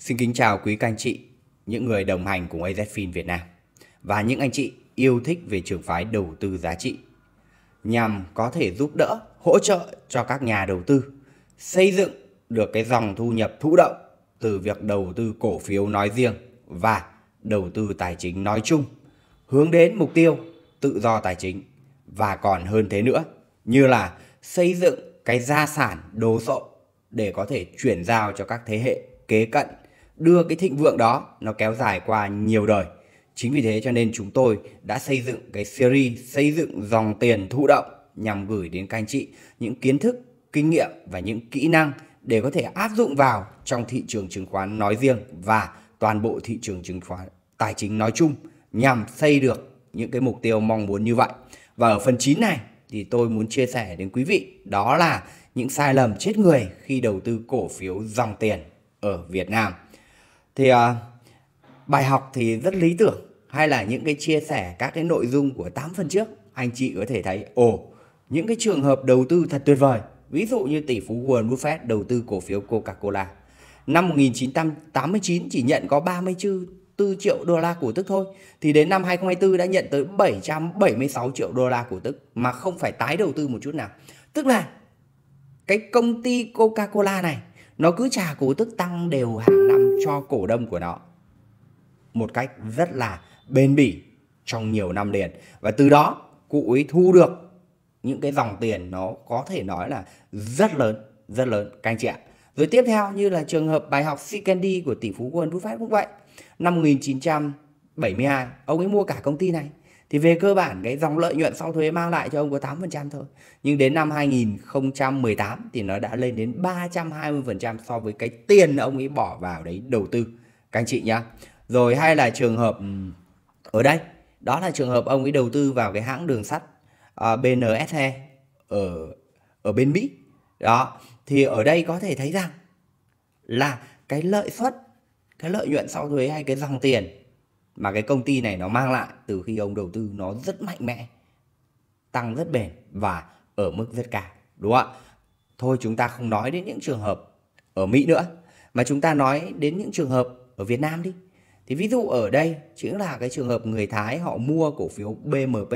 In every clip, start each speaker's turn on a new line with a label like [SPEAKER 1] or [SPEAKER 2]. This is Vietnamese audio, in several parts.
[SPEAKER 1] Xin kính chào quý các anh chị, những người đồng hành cùng AZFIN Việt Nam và những anh chị yêu thích về trường phái đầu tư giá trị nhằm có thể giúp đỡ, hỗ trợ cho các nhà đầu tư xây dựng được cái dòng thu nhập thụ động từ việc đầu tư cổ phiếu nói riêng và đầu tư tài chính nói chung hướng đến mục tiêu tự do tài chính và còn hơn thế nữa như là xây dựng cái gia sản đồ sộ để có thể chuyển giao cho các thế hệ kế cận đưa cái thịnh vượng đó nó kéo dài qua nhiều đời. Chính vì thế cho nên chúng tôi đã xây dựng cái series xây dựng dòng tiền thụ động nhằm gửi đến các anh chị những kiến thức, kinh nghiệm và những kỹ năng để có thể áp dụng vào trong thị trường chứng khoán nói riêng và toàn bộ thị trường chứng khoán tài chính nói chung nhằm xây được những cái mục tiêu mong muốn như vậy. Và ở phần 9 này thì tôi muốn chia sẻ đến quý vị đó là những sai lầm chết người khi đầu tư cổ phiếu dòng tiền ở Việt Nam thì uh, bài học thì rất lý tưởng hay là những cái chia sẻ các cái nội dung của 8 phần trước anh chị có thể thấy ồ những cái trường hợp đầu tư thật tuyệt vời ví dụ như tỷ phú Warren Buffett đầu tư cổ phiếu Coca-Cola năm 1989 chỉ nhận có 34 triệu đô la cổ tức thôi thì đến năm 2024 đã nhận tới 776 triệu đô la cổ tức mà không phải tái đầu tư một chút nào tức là cái công ty Coca-Cola này nó cứ trả cổ tức tăng đều hàng năm cho cổ đông của nó. Một cách rất là bền bỉ trong nhiều năm liền. Và từ đó cụ ấy thu được những cái dòng tiền nó có thể nói là rất lớn, rất lớn các anh chị ạ. Rồi tiếp theo như là trường hợp bài học Sikendi của tỷ phú Warren Buffett cũng vậy. Năm 1972, ông ấy mua cả công ty này thì về cơ bản cái dòng lợi nhuận sau thuế mang lại cho ông có 8% thôi. Nhưng đến năm 2018 thì nó đã lên đến 320% so với cái tiền ông ấy bỏ vào đấy đầu tư các anh chị nhá. Rồi hay là trường hợp ừ, ở đây, đó là trường hợp ông ấy đầu tư vào cái hãng đường sắt uh, à, BNSE ở ở bên Mỹ. Đó, thì ở đây có thể thấy rằng là cái lợi suất, cái lợi nhuận sau thuế hay cái dòng tiền mà cái công ty này nó mang lại từ khi ông đầu tư nó rất mạnh mẽ tăng rất bền và ở mức rất cao đúng không ạ thôi chúng ta không nói đến những trường hợp ở mỹ nữa mà chúng ta nói đến những trường hợp ở việt nam đi thì ví dụ ở đây chính là cái trường hợp người thái họ mua cổ phiếu bmp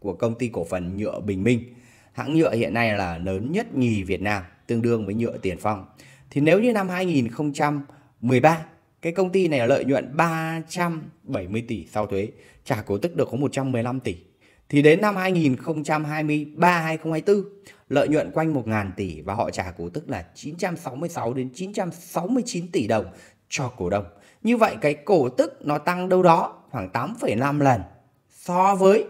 [SPEAKER 1] của công ty cổ phần nhựa bình minh hãng nhựa hiện nay là lớn nhất nhì việt nam tương đương với nhựa tiền phong thì nếu như năm 2013 cái công ty này là lợi nhuận 370 tỷ sau thuế trả cổ tức được có 115 tỷ thì đến năm 2023 2024 lợi nhuận quanh 1.000 tỷ và họ trả cổ tức là 966 đến 969 tỷ đồng cho cổ đông. Như vậy cái cổ tức nó tăng đâu đó khoảng 8,5 lần so với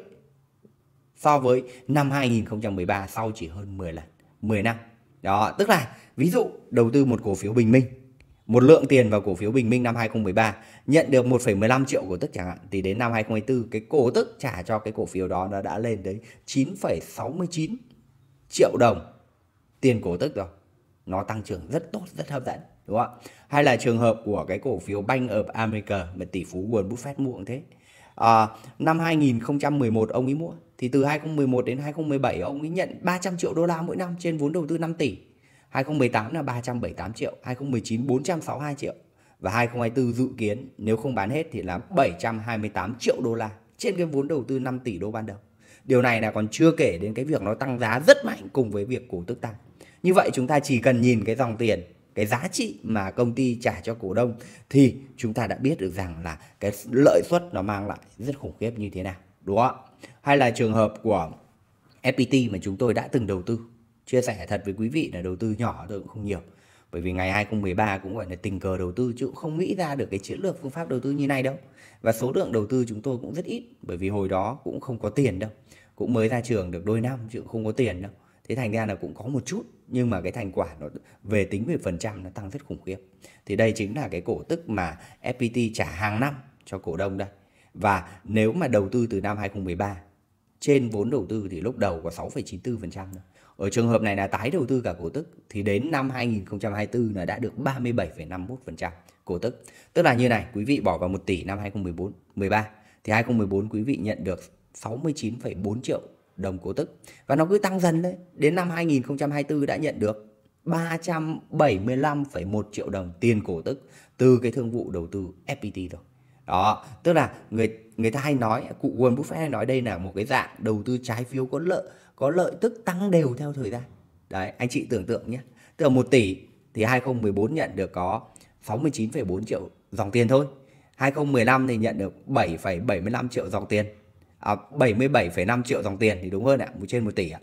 [SPEAKER 1] so với năm 2013 sau chỉ hơn 10 lần, 10 năm. Đó, tức là ví dụ đầu tư một cổ phiếu Bình Minh một lượng tiền vào cổ phiếu Bình Minh năm 2013 nhận được 1,15 triệu cổ tức chẳng hạn thì đến năm 2024 cái cổ tức trả cho cái cổ phiếu đó nó đã lên tới 9,69 triệu đồng tiền cổ tức rồi nó tăng trưởng rất tốt rất hấp dẫn đúng không ạ hay là trường hợp của cái cổ phiếu Bank of America mà tỷ phú Warren Buffett mua cũng thế à, năm 2011 ông ấy mua thì từ 2011 đến 2017 ông ấy nhận 300 triệu đô la mỗi năm trên vốn đầu tư 5 tỷ 2018 là 378 triệu, 2019 462 triệu và 2024 dự kiến nếu không bán hết thì là 728 triệu đô la trên cái vốn đầu tư 5 tỷ đô ban đầu. Điều này là còn chưa kể đến cái việc nó tăng giá rất mạnh cùng với việc cổ tức tăng. Như vậy chúng ta chỉ cần nhìn cái dòng tiền, cái giá trị mà công ty trả cho cổ đông thì chúng ta đã biết được rằng là cái lợi suất nó mang lại rất khủng khiếp như thế nào, đúng không Hay là trường hợp của FPT mà chúng tôi đã từng đầu tư chia sẻ thật với quý vị là đầu tư nhỏ tôi cũng không nhiều bởi vì ngày 2013 cũng gọi là tình cờ đầu tư chứ cũng không nghĩ ra được cái chiến lược phương pháp đầu tư như này đâu và số lượng đầu tư chúng tôi cũng rất ít bởi vì hồi đó cũng không có tiền đâu cũng mới ra trường được đôi năm chứ không có tiền đâu thế thành ra là cũng có một chút nhưng mà cái thành quả nó về tính về phần trăm nó tăng rất khủng khiếp thì đây chính là cái cổ tức mà FPT trả hàng năm cho cổ đông đây và nếu mà đầu tư từ năm 2013 trên vốn đầu tư thì lúc đầu có 6,94% thôi ở trường hợp này là tái đầu tư cả cổ tức thì đến năm 2024 là đã được 37,51% cổ tức. Tức là như này, quý vị bỏ vào 1 tỷ năm 2014, 13 thì 2014 quý vị nhận được 69,4 triệu đồng cổ tức và nó cứ tăng dần đấy. Đến năm 2024 đã nhận được 375,1 triệu đồng tiền cổ tức từ cái thương vụ đầu tư FPT rồi đó tức là người người ta hay nói cụ Warren Buffett hay nói đây là một cái dạng đầu tư trái phiếu có lợi có lợi tức tăng đều theo thời gian đấy anh chị tưởng tượng nhé từ là 1 tỷ thì 2014 nhận được có 69,4 triệu dòng tiền thôi 2015 thì nhận được 7,75 triệu dòng tiền à, 77,5 triệu dòng tiền thì đúng hơn ạ trên 1 tỷ ạ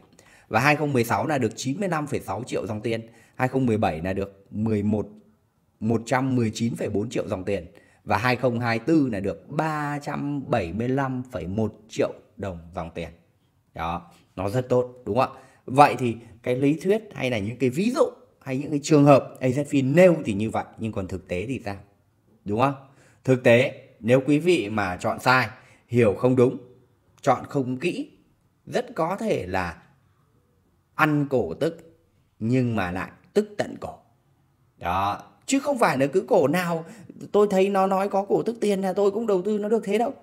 [SPEAKER 1] và 2016 là được 95,6 triệu dòng tiền 2017 là được 11 119,4 triệu dòng tiền và 2024 là được 375,1 triệu đồng dòng tiền. Đó, nó rất tốt đúng không ạ? Vậy thì cái lý thuyết hay là những cái ví dụ hay những cái trường hợp AZP nêu thì như vậy nhưng còn thực tế thì sao? Đúng không? Thực tế nếu quý vị mà chọn sai, hiểu không đúng, chọn không kỹ rất có thể là ăn cổ tức nhưng mà lại tức tận cổ. Đó, chứ không phải là cứ cổ nào tôi thấy nó nói có cổ tức tiền là tôi cũng đầu tư nó được thế đâu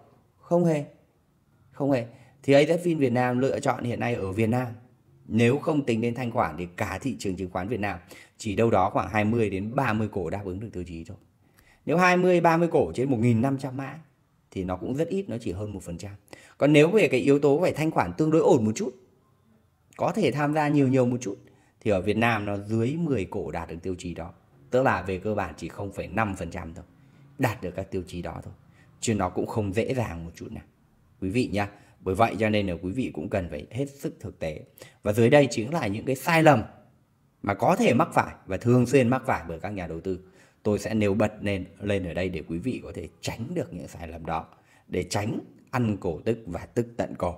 [SPEAKER 1] không hề không hề thì AZFIN Việt Nam lựa chọn hiện nay ở Việt Nam nếu không tính đến thanh khoản thì cả thị trường chứng khoán Việt Nam chỉ đâu đó khoảng 20 đến 30 cổ đáp ứng được tiêu chí thôi nếu 20 30 cổ trên 1.500 mã thì nó cũng rất ít nó chỉ hơn một phần trăm còn nếu về cái yếu tố phải thanh khoản tương đối ổn một chút có thể tham gia nhiều nhiều một chút thì ở Việt Nam nó dưới 10 cổ đạt được tiêu chí đó tức là về cơ bản chỉ 0,5% thôi đạt được các tiêu chí đó thôi chứ nó cũng không dễ dàng một chút nào quý vị nhá bởi vậy cho nên là quý vị cũng cần phải hết sức thực tế và dưới đây chính là những cái sai lầm mà có thể mắc phải và thường xuyên mắc phải bởi các nhà đầu tư tôi sẽ nêu bật lên lên ở đây để quý vị có thể tránh được những sai lầm đó để tránh ăn cổ tức và tức tận cổ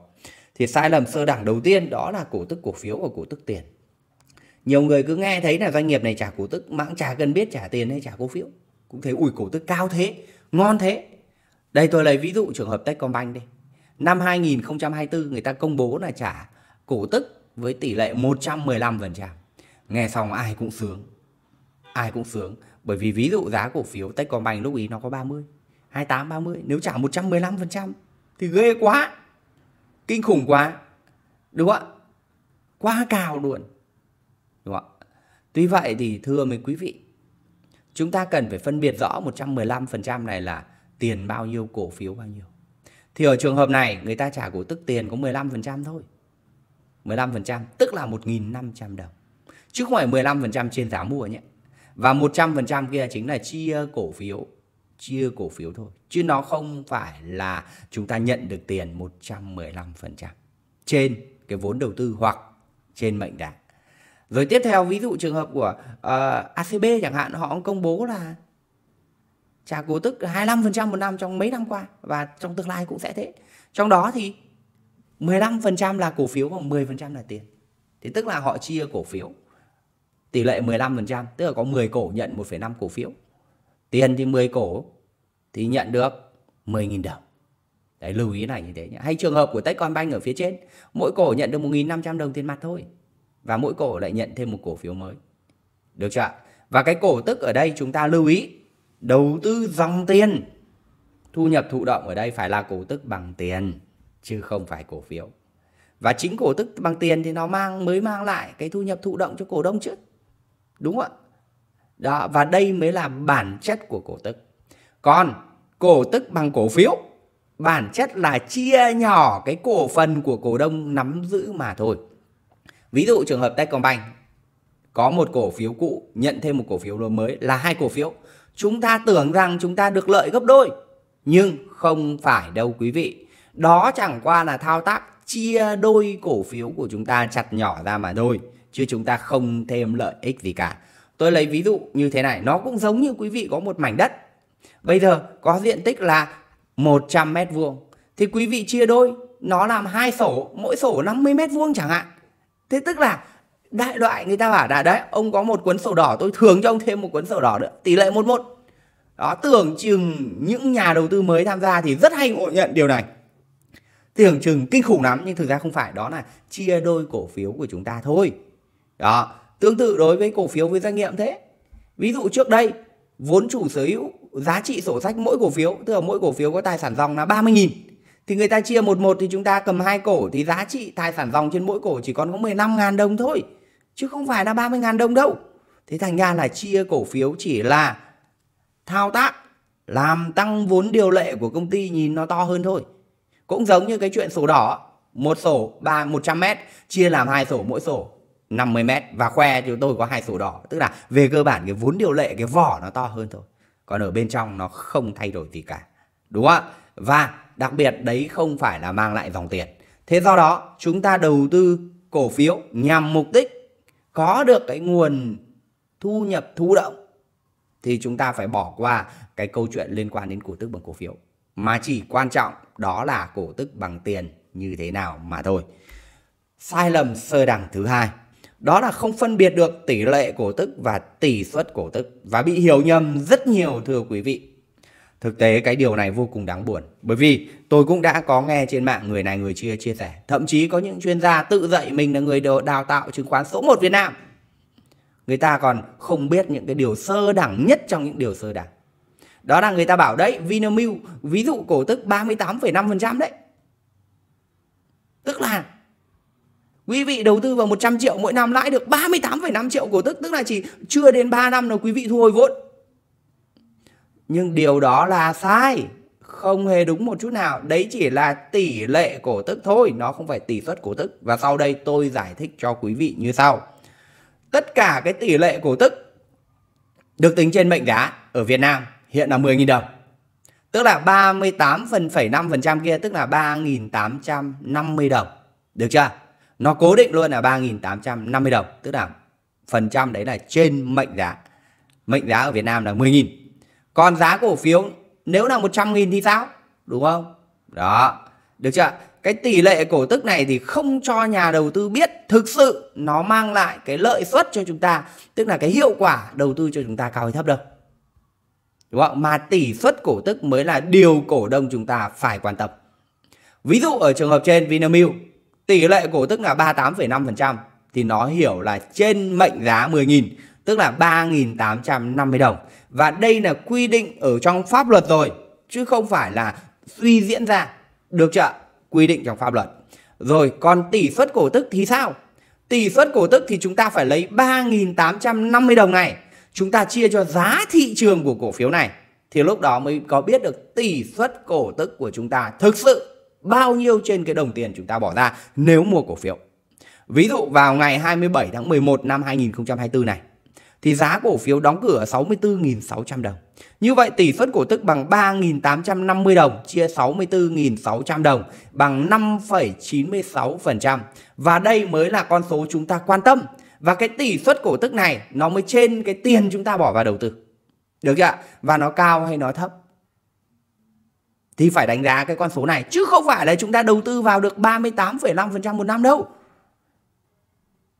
[SPEAKER 1] thì sai lầm sơ đẳng đầu tiên đó là cổ tức cổ phiếu và cổ tức tiền nhiều người cứ nghe thấy là doanh nghiệp này trả cổ tức mà trả cần biết trả tiền hay trả cổ phiếu cũng thấy ủi cổ tức cao thế ngon thế đây tôi lấy ví dụ trường hợp Techcombank đi năm 2024 người ta công bố là trả cổ tức với tỷ lệ 115% nghe xong ai cũng sướng ai cũng sướng bởi vì ví dụ giá cổ phiếu Techcombank lúc ý nó có 30 28 30 nếu trả 115% thì ghê quá kinh khủng quá đúng không ạ quá cao luôn Đúng không ạ? Tuy vậy thì thưa mấy quý vị, chúng ta cần phải phân biệt rõ 115% này là tiền bao nhiêu, cổ phiếu bao nhiêu. Thì ở trường hợp này, người ta trả cổ tức tiền có 15% thôi. 15% tức là 1.500 đồng. Chứ không phải 15% trên giá mua nhé. Và 100% kia chính là chia cổ phiếu chia cổ phiếu thôi. Chứ nó không phải là chúng ta nhận được tiền 115% trên cái vốn đầu tư hoặc trên mệnh đạt rồi tiếp theo ví dụ trường hợp của uh, ờ, ACB chẳng hạn họ công bố là trả cổ tức 25% một năm trong mấy năm qua và trong tương lai cũng sẽ thế. Trong đó thì 15% là cổ phiếu và 10% là tiền. Thì tức là họ chia cổ phiếu tỷ lệ 15%, tức là có 10 cổ nhận 1,5 cổ phiếu. Tiền thì 10 cổ thì nhận được 10.000 đồng. Đấy lưu ý này như thế nhé. Hay trường hợp của Techcombank ở phía trên, mỗi cổ nhận được 1.500 đồng tiền mặt thôi và mỗi cổ lại nhận thêm một cổ phiếu mới. Được chưa ạ? Và cái cổ tức ở đây chúng ta lưu ý đầu tư dòng tiền. Thu nhập thụ động ở đây phải là cổ tức bằng tiền chứ không phải cổ phiếu. Và chính cổ tức bằng tiền thì nó mang mới mang lại cái thu nhập thụ động cho cổ đông chứ. Đúng không ạ? Đó, và đây mới là bản chất của cổ tức. Còn cổ tức bằng cổ phiếu bản chất là chia nhỏ cái cổ phần của cổ đông nắm giữ mà thôi. Ví dụ trường hợp Techcombank có một cổ phiếu cũ nhận thêm một cổ phiếu mới là hai cổ phiếu. Chúng ta tưởng rằng chúng ta được lợi gấp đôi nhưng không phải đâu quý vị. Đó chẳng qua là thao tác chia đôi cổ phiếu của chúng ta chặt nhỏ ra mà thôi chứ chúng ta không thêm lợi ích gì cả. Tôi lấy ví dụ như thế này, nó cũng giống như quý vị có một mảnh đất. Bây giờ có diện tích là 100 mét vuông thì quý vị chia đôi nó làm hai sổ mỗi sổ 50 mét vuông chẳng hạn thế tức là đại loại người ta bảo là đấy ông có một cuốn sổ đỏ tôi thường cho ông thêm một cuốn sổ đỏ nữa tỷ lệ một một đó tưởng chừng những nhà đầu tư mới tham gia thì rất hay ngộ nhận điều này tưởng chừng kinh khủng lắm nhưng thực ra không phải đó là chia đôi cổ phiếu của chúng ta thôi đó tương tự đối với cổ phiếu với doanh nghiệp thế ví dụ trước đây vốn chủ sở hữu giá trị sổ sách mỗi cổ phiếu tức là mỗi cổ phiếu có tài sản dòng là 30.000 thì người ta chia một một thì chúng ta cầm hai cổ thì giá trị tài sản dòng trên mỗi cổ chỉ còn có 15 ngàn đồng thôi chứ không phải là 30 ngàn đồng đâu thế thành ra là chia cổ phiếu chỉ là thao tác làm tăng vốn điều lệ của công ty nhìn nó to hơn thôi cũng giống như cái chuyện sổ đỏ một sổ ba 100 mét chia làm hai sổ mỗi sổ 50 mét và khoe chúng tôi có hai sổ đỏ tức là về cơ bản cái vốn điều lệ cái vỏ nó to hơn thôi còn ở bên trong nó không thay đổi gì cả đúng không ạ và Đặc biệt đấy không phải là mang lại dòng tiền. Thế do đó chúng ta đầu tư cổ phiếu nhằm mục đích có được cái nguồn thu nhập thụ động thì chúng ta phải bỏ qua cái câu chuyện liên quan đến cổ tức bằng cổ phiếu mà chỉ quan trọng đó là cổ tức bằng tiền như thế nào mà thôi. Sai lầm sơ đẳng thứ hai đó là không phân biệt được tỷ lệ cổ tức và tỷ suất cổ tức và bị hiểu nhầm rất nhiều thưa quý vị Thực tế cái điều này vô cùng đáng buồn Bởi vì tôi cũng đã có nghe trên mạng người này người kia chia sẻ Thậm chí có những chuyên gia tự dạy mình là người đào tạo chứng khoán số 1 Việt Nam Người ta còn không biết những cái điều sơ đẳng nhất trong những điều sơ đẳng Đó là người ta bảo đấy Vinamilk ví dụ cổ tức 38,5% đấy Tức là quý vị đầu tư vào 100 triệu mỗi năm lãi được 38,5 triệu cổ tức Tức là chỉ chưa đến 3 năm là quý vị thu hồi vốn nhưng điều đó là sai không hề đúng một chút nào đấy chỉ là tỷ lệ cổ tức thôi nó không phải tỷ suất cổ tức và sau đây tôi giải thích cho quý vị như sau tất cả cái tỷ lệ cổ tức được tính trên mệnh giá ở Việt Nam hiện là 10.000 đồng tức là 38,5% kia tức là 3.850 đồng được chưa nó cố định luôn là 3.850 đồng tức là phần trăm đấy là trên mệnh giá mệnh giá ở Việt Nam là 10.000 còn giá cổ phiếu nếu là 100 nghìn thì sao? Đúng không? Đó, được chưa? Cái tỷ lệ cổ tức này thì không cho nhà đầu tư biết thực sự nó mang lại cái lợi suất cho chúng ta, tức là cái hiệu quả đầu tư cho chúng ta cao hay thấp đâu. Đúng không? Mà tỷ suất cổ tức mới là điều cổ đông chúng ta phải quan tâm. Ví dụ ở trường hợp trên Vinamilk, tỷ lệ cổ tức là 38,5% thì nó hiểu là trên mệnh giá 10.000, tức là 3.850 đồng và đây là quy định ở trong pháp luật rồi chứ không phải là suy diễn ra được chưa quy định trong pháp luật rồi còn tỷ suất cổ tức thì sao tỷ suất cổ tức thì chúng ta phải lấy 3.850 đồng này chúng ta chia cho giá thị trường của cổ phiếu này thì lúc đó mới có biết được tỷ suất cổ tức của chúng ta thực sự bao nhiêu trên cái đồng tiền chúng ta bỏ ra nếu mua cổ phiếu. Ví dụ vào ngày 27 tháng 11 năm 2024 này thì giá cổ phiếu đóng cửa ở 64.600 đồng. Như vậy tỷ suất cổ tức bằng 3.850 đồng chia 64.600 đồng bằng 5,96% và đây mới là con số chúng ta quan tâm và cái tỷ suất cổ tức này nó mới trên cái tiền chúng ta bỏ vào đầu tư. Được chưa ạ? Và nó cao hay nó thấp? Thì phải đánh giá cái con số này chứ không phải là chúng ta đầu tư vào được 38,5% một năm đâu.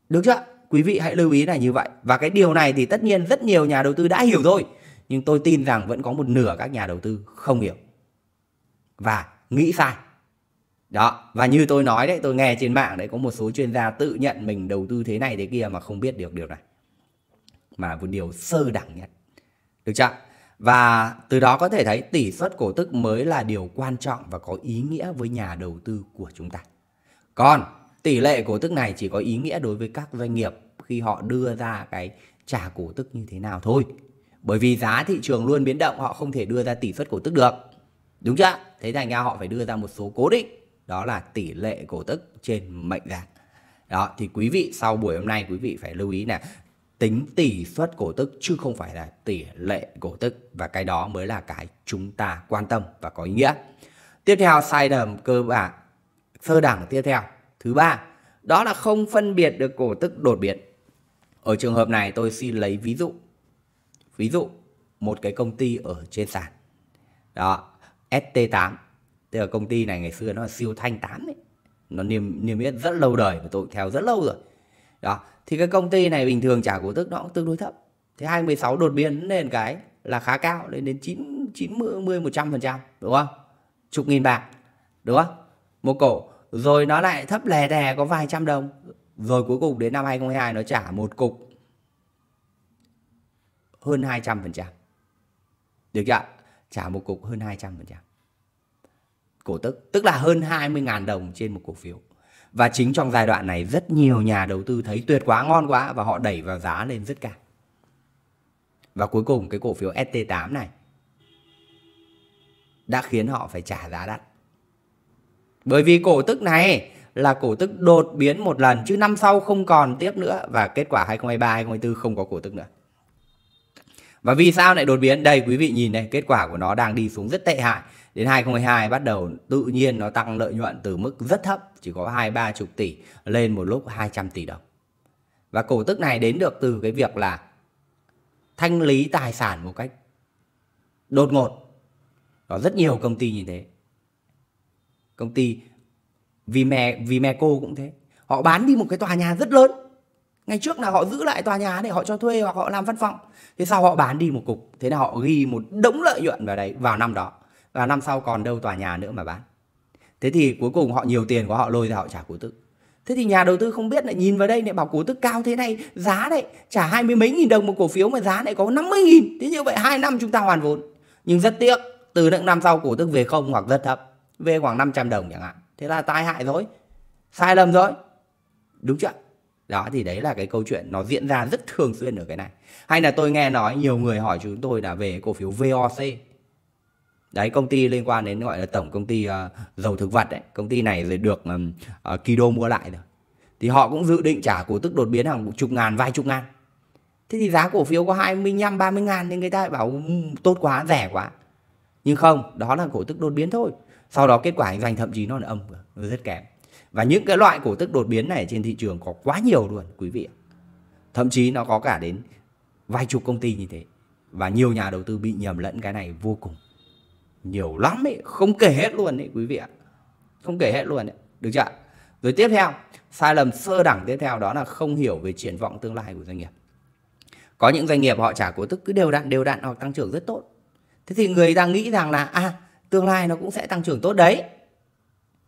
[SPEAKER 1] Được chưa ạ? Quý vị hãy lưu ý là như vậy. Và cái điều này thì tất nhiên rất nhiều nhà đầu tư đã hiểu thôi Nhưng tôi tin rằng vẫn có một nửa các nhà đầu tư không hiểu. Và nghĩ sai. Đó, và như tôi nói đấy, tôi nghe trên mạng đấy có một số chuyên gia tự nhận mình đầu tư thế này thế kia mà không biết được điều này. Mà một điều sơ đẳng nhất. Được chưa? Và từ đó có thể thấy tỷ suất cổ tức mới là điều quan trọng và có ý nghĩa với nhà đầu tư của chúng ta. Còn Tỷ lệ cổ tức này chỉ có ý nghĩa đối với các doanh nghiệp khi họ đưa ra cái trả cổ tức như thế nào thôi. Bởi vì giá thị trường luôn biến động, họ không thể đưa ra tỷ suất cổ tức được. Đúng chưa? Thế thành ra họ phải đưa ra một số cố định, đó là tỷ lệ cổ tức trên mệnh giá. Đó, thì quý vị sau buổi hôm nay quý vị phải lưu ý là tính tỷ suất cổ tức chứ không phải là tỷ lệ cổ tức và cái đó mới là cái chúng ta quan tâm và có ý nghĩa. Tiếp theo sai lầm cơ bản sơ đẳng tiếp theo Thứ ba, đó là không phân biệt được cổ tức đột biến. Ở trường hợp này tôi xin lấy ví dụ. Ví dụ, một cái công ty ở trên sàn. Đó, ST8. Tức là công ty này ngày xưa nó là siêu thanh 8 ấy. Nó niêm, niêm yết rất lâu đời và tôi theo rất lâu rồi. Đó, thì cái công ty này bình thường trả cổ tức nó cũng tương đối thấp. Thế 2016 đột biến lên cái là khá cao lên đến 9 90 10 100% đúng không? Chục nghìn bạc đúng không? Một cổ rồi nó lại thấp lè đè có vài trăm đồng rồi cuối cùng đến năm 2022 nó trả một cục hơn 200%. Được chưa? Trả một cục hơn 200%. Cổ tức tức là hơn 20.000 đồng trên một cổ phiếu. Và chính trong giai đoạn này rất nhiều nhà đầu tư thấy tuyệt quá ngon quá và họ đẩy vào giá lên rất cao. Và cuối cùng cái cổ phiếu ST8 này đã khiến họ phải trả giá đắt. Bởi vì cổ tức này là cổ tức đột biến một lần chứ năm sau không còn tiếp nữa và kết quả 2023 2024 không có cổ tức nữa. Và vì sao lại đột biến? Đây quý vị nhìn này kết quả của nó đang đi xuống rất tệ hại. Đến 2022 bắt đầu tự nhiên nó tăng lợi nhuận từ mức rất thấp, chỉ có 2 chục tỷ lên một lúc 200 tỷ đồng. Và cổ tức này đến được từ cái việc là thanh lý tài sản một cách đột ngột. Có rất nhiều công ty như thế công ty vì mẹ vì mẹ cô cũng thế họ bán đi một cái tòa nhà rất lớn ngày trước là họ giữ lại tòa nhà để họ cho thuê hoặc họ làm văn phòng thế sau họ bán đi một cục thế là họ ghi một đống lợi nhuận vào đấy vào năm đó và năm sau còn đâu tòa nhà nữa mà bán thế thì cuối cùng họ nhiều tiền của họ lôi ra họ trả cổ tức thế thì nhà đầu tư không biết lại nhìn vào đây lại bảo cổ tức cao thế này giá này trả hai mươi mấy nghìn đồng một cổ phiếu mà giá lại có 50 nghìn thế như vậy hai năm chúng ta hoàn vốn nhưng rất tiếc từ những năm sau cổ tức về không hoặc rất thấp về khoảng 500 đồng chẳng hạn thế là tai hại rồi sai lầm rồi đúng chưa đó thì đấy là cái câu chuyện nó diễn ra rất thường xuyên ở cái này hay là tôi nghe nói nhiều người hỏi chúng tôi là về cổ phiếu VOC đấy công ty liên quan đến gọi là tổng công ty uh, dầu thực vật đấy công ty này rồi được um, uh, Kido mua lại rồi thì họ cũng dự định trả cổ tức đột biến hàng chục ngàn vài chục ngàn thế thì giá cổ phiếu có 25 30 ngàn thì người ta bảo ừ, tốt quá rẻ quá nhưng không đó là cổ tức đột biến thôi sau đó kết quả kinh doanh thậm chí nó là âm nó rất kém và những cái loại cổ tức đột biến này trên thị trường có quá nhiều luôn quý vị thậm chí nó có cả đến vài chục công ty như thế và nhiều nhà đầu tư bị nhầm lẫn cái này vô cùng nhiều lắm ấy không kể hết luôn ấy quý vị ạ không kể hết luôn ấy được chưa rồi tiếp theo sai lầm sơ đẳng tiếp theo đó là không hiểu về triển vọng tương lai của doanh nghiệp có những doanh nghiệp họ trả cổ tức cứ đều đặn đều đặn hoặc tăng trưởng rất tốt thế thì người ta nghĩ rằng là à tương lai nó cũng sẽ tăng trưởng tốt đấy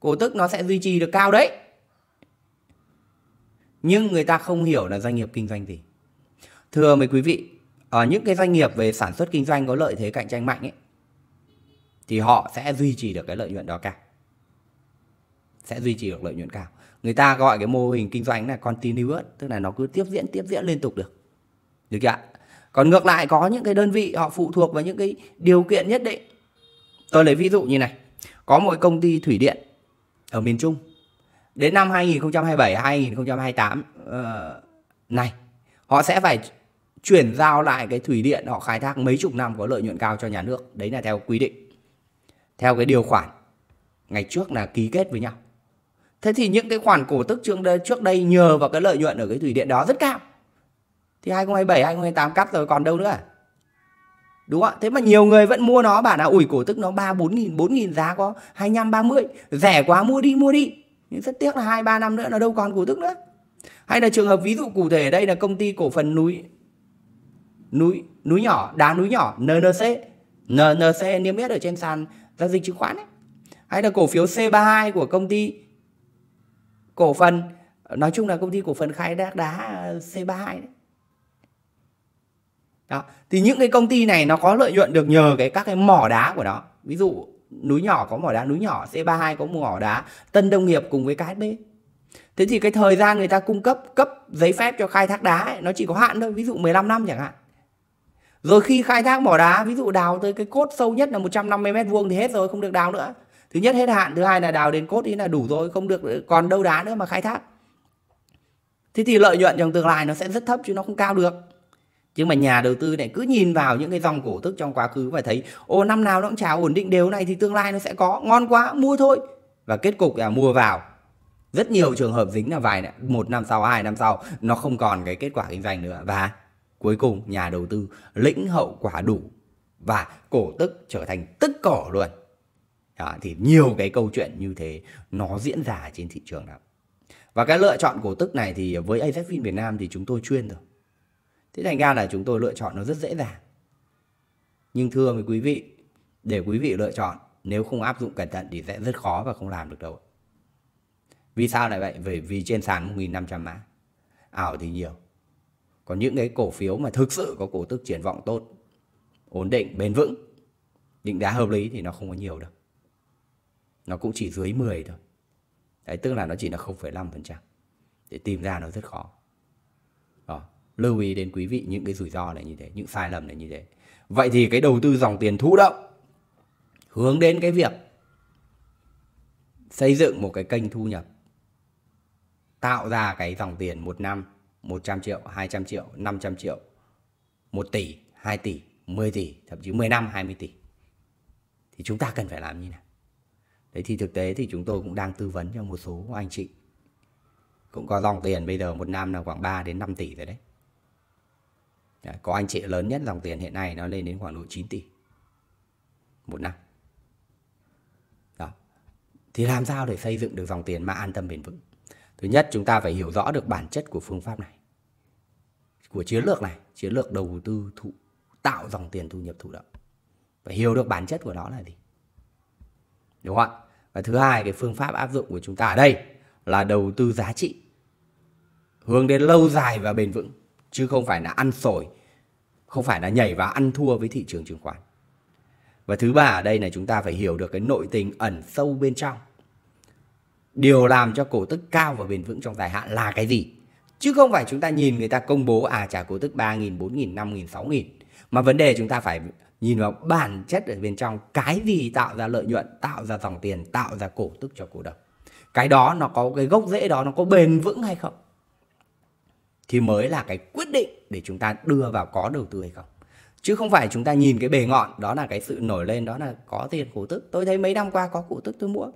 [SPEAKER 1] cổ tức nó sẽ duy trì được cao đấy nhưng người ta không hiểu là doanh nghiệp kinh doanh gì thưa mấy quý vị ở những cái doanh nghiệp về sản xuất kinh doanh có lợi thế cạnh tranh mạnh ấy thì họ sẽ duy trì được cái lợi nhuận đó cao sẽ duy trì được lợi nhuận cao người ta gọi cái mô hình kinh doanh là continuous tức là nó cứ tiếp diễn tiếp diễn liên tục được được chưa ạ còn ngược lại có những cái đơn vị họ phụ thuộc vào những cái điều kiện nhất định Tôi lấy ví dụ như này, có một công ty thủy điện ở miền Trung đến năm 2027 2028 uh, này họ sẽ phải chuyển giao lại cái thủy điện họ khai thác mấy chục năm có lợi nhuận cao cho nhà nước. Đấy là theo quy định. Theo cái điều khoản ngày trước là ký kết với nhau. Thế thì những cái khoản cổ tức trước đây, trước đây nhờ vào cái lợi nhuận ở cái thủy điện đó rất cao. Thì 2027, 2028 cắt rồi còn đâu nữa à? đúng không ạ thế mà nhiều người vẫn mua nó bảo là ủi cổ tức nó ba bốn nghìn bốn nghìn giá có hai năm ba mươi rẻ quá mua đi mua đi nhưng rất tiếc là hai ba năm nữa nó đâu còn cổ tức nữa hay là trường hợp ví dụ cụ thể đây là công ty cổ phần núi núi núi nhỏ đá núi nhỏ nnc nnc niêm yết ở trên sàn giao dịch chứng khoán ấy. hay là cổ phiếu c32 của công ty cổ phần nói chung là công ty cổ phần khai thác đá c32 hai đó thì những cái công ty này nó có lợi nhuận được nhờ cái các cái mỏ đá của nó ví dụ núi nhỏ có mỏ đá núi nhỏ C32 có mỏ đá Tân Đông Nghiệp cùng với KSB thế thì cái thời gian người ta cung cấp cấp giấy phép cho khai thác đá ấy, nó chỉ có hạn thôi ví dụ 15 năm chẳng hạn rồi khi khai thác mỏ đá ví dụ đào tới cái cốt sâu nhất là 150 mét vuông thì hết rồi không được đào nữa thứ nhất hết hạn thứ hai là đào đến cốt ý là đủ rồi không được còn đâu đá nữa mà khai thác thế thì lợi nhuận trong tương lai nó sẽ rất thấp chứ nó không cao được nhưng mà nhà đầu tư này cứ nhìn vào những cái dòng cổ tức trong quá khứ và thấy ô năm nào nó cũng chào ổn định đều này thì tương lai nó sẽ có ngon quá mua thôi và kết cục là mua vào rất nhiều trường hợp dính là vài này, một năm sau hai năm sau nó không còn cái kết quả kinh doanh nữa và cuối cùng nhà đầu tư lĩnh hậu quả đủ và cổ tức trở thành tức cỏ luôn đó, thì nhiều cái câu chuyện như thế nó diễn ra trên thị trường đó và cái lựa chọn cổ tức này thì với AZFIN Việt Nam thì chúng tôi chuyên rồi Thế thành ra là chúng tôi lựa chọn nó rất dễ dàng. Nhưng thưa với quý vị, để quý vị lựa chọn, nếu không áp dụng cẩn thận thì sẽ rất khó và không làm được đâu. Vì sao lại vậy? Bởi vì trên sàn 1.500 mã, ảo thì nhiều. Còn những cái cổ phiếu mà thực sự có cổ tức triển vọng tốt, ổn định, bền vững, định giá hợp lý thì nó không có nhiều đâu. Nó cũng chỉ dưới 10 thôi. Đấy, tức là nó chỉ là 0,5%. Để tìm ra nó rất khó. Đó lưu ý đến quý vị những cái rủi ro này như thế những sai lầm này như thế vậy thì cái đầu tư dòng tiền thụ động hướng đến cái việc xây dựng một cái kênh thu nhập tạo ra cái dòng tiền một năm 100 triệu, 200 triệu, 500 triệu, 1 tỷ, 2 tỷ, 10 tỷ, thậm chí 10 năm 20 tỷ. Thì chúng ta cần phải làm như nào? Đấy thì thực tế thì chúng tôi cũng đang tư vấn cho một số anh chị cũng có dòng tiền bây giờ một năm là khoảng 3 đến 5 tỷ rồi đấy. Dạ, có anh chị lớn nhất dòng tiền hiện nay nó lên đến khoảng độ 9 tỷ một năm đó thì làm sao để xây dựng được dòng tiền mà an tâm bền vững thứ nhất chúng ta phải hiểu rõ được bản chất của phương pháp này của chiến lược này chiến lược đầu tư thụ tạo dòng tiền thu nhập thụ động và hiểu được bản chất của nó là gì đúng không ạ và thứ hai cái phương pháp áp dụng của chúng ta ở đây là đầu tư giá trị hướng đến lâu dài và bền vững chứ không phải là ăn sổi, không phải là nhảy vào ăn thua với thị trường chứng khoán. Và thứ ba ở đây là chúng ta phải hiểu được cái nội tình ẩn sâu bên trong. Điều làm cho cổ tức cao và bền vững trong dài hạn là cái gì? Chứ không phải chúng ta nhìn người ta công bố à trả cổ tức 3.000, 4.000, 5.000, 6.000. Mà vấn đề chúng ta phải nhìn vào bản chất ở bên trong cái gì tạo ra lợi nhuận, tạo ra dòng tiền, tạo ra cổ tức cho cổ đông. Cái đó nó có cái gốc rễ đó nó có bền vững hay không? thì mới là cái quyết định để chúng ta đưa vào có đầu tư hay không chứ không phải chúng ta nhìn cái bề ngọn đó là cái sự nổi lên đó là có tiền cổ tức tôi thấy mấy năm qua có cổ tức tôi mua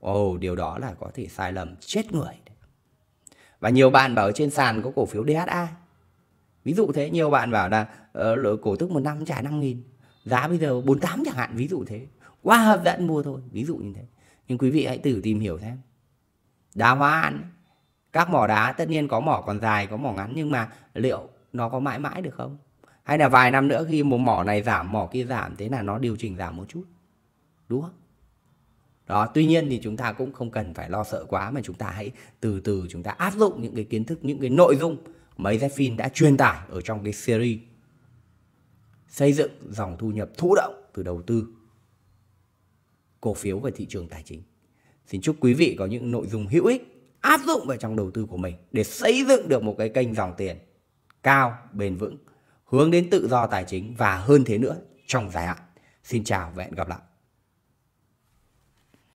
[SPEAKER 1] ồ oh, điều đó là có thể sai lầm chết người và nhiều bạn bảo trên sàn có cổ phiếu DHA ví dụ thế nhiều bạn bảo là uh, cổ tức một năm trả năm nghìn giá bây giờ 48 chẳng hạn ví dụ thế quá hấp dẫn mua thôi ví dụ như thế nhưng quý vị hãy tự tìm hiểu xem đa hoa ăn các mỏ đá tất nhiên có mỏ còn dài có mỏ ngắn nhưng mà liệu nó có mãi mãi được không hay là vài năm nữa khi một mỏ này giảm mỏ kia giảm thế là nó điều chỉnh giảm một chút đúng không đó tuy nhiên thì chúng ta cũng không cần phải lo sợ quá mà chúng ta hãy từ từ chúng ta áp dụng những cái kiến thức những cái nội dung mấy Zephin đã truyền tải ở trong cái series xây dựng dòng thu nhập thụ động từ đầu tư cổ phiếu và thị trường tài chính xin chúc quý vị có những nội dung hữu ích áp dụng vào trong đầu tư của mình để xây dựng được một cái kênh dòng tiền cao, bền vững, hướng đến tự do tài chính và hơn thế nữa trong dài hạn. Xin chào và hẹn gặp lại.